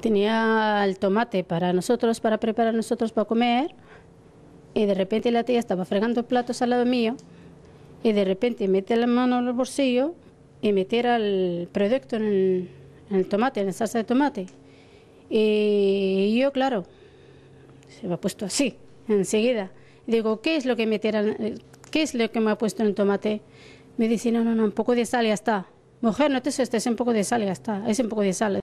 Tenía el tomate para nosotros, para preparar nosotros para comer. Y de repente la tía estaba fregando platos al lado mío. Y de repente mete la mano en el bolsillo y metiera el producto en el, tomate, en la salsa de tomate. Y yo, claro, se me ha puesto así, enseguida. Digo, ¿qué es lo que qué es lo que me ha puesto en el tomate? Me dice, no, no, no, un poco de sal ya está. Mujer, no te sueltes, es un poco de sal ya está, es un poco de sal.